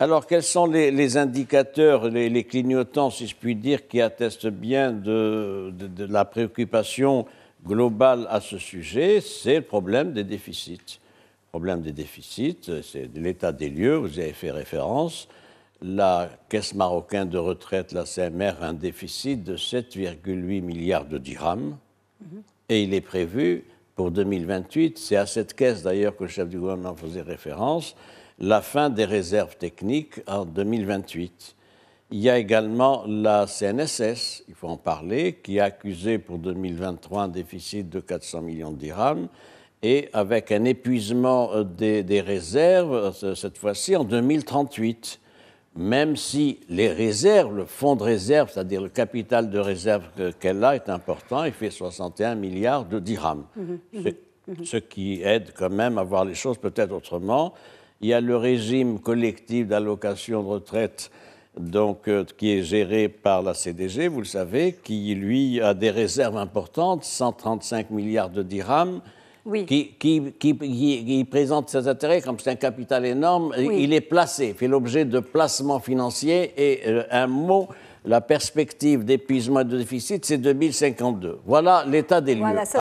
Alors, quels sont les, indicateurs, les, clignotants, si je puis dire, qui attestent bien de, la préoccupation globale à ce sujet C'est le problème des déficits. Le problème des déficits, c'est l'état des lieux, vous avez fait référence. La Caisse marocaine de retraite, la CMR, a un déficit de 7,8 milliards de dirhams. Mhm. Et il est prévu pour 2028, c'est à cette caisse d'ailleurs que le chef du gouvernement faisait référence, la fin des réserves techniques en 2028. Il y a également la CNSS, il faut en parler, qui a accusé pour 2023 un déficit de 400 millions de dirhams et avec un épuisement euh, des, réserves, euh, cette fois-ci en 2038 même si les réserves, le fonds de réserve, c'est-à-dire le capital de réserve qu'elle a, est important, il fait 61 milliards de dirhams, mmh mmh ce, qui aide quand même à voir les choses peut-être autrement. Il y a le régime collectif d'allocation de retraite donc, euh, qui est géré par la CDG, vous le savez, qui, lui, a des réserves importantes, 135 milliards de dirhams, qui, présente ses intérêts comme c'est un capital énorme. Il est placé, fait l'objet de placements financiers et euh, un mot. La perspective d'épuisement et de déficit, c'est 2052. Voilà l'état des lieux.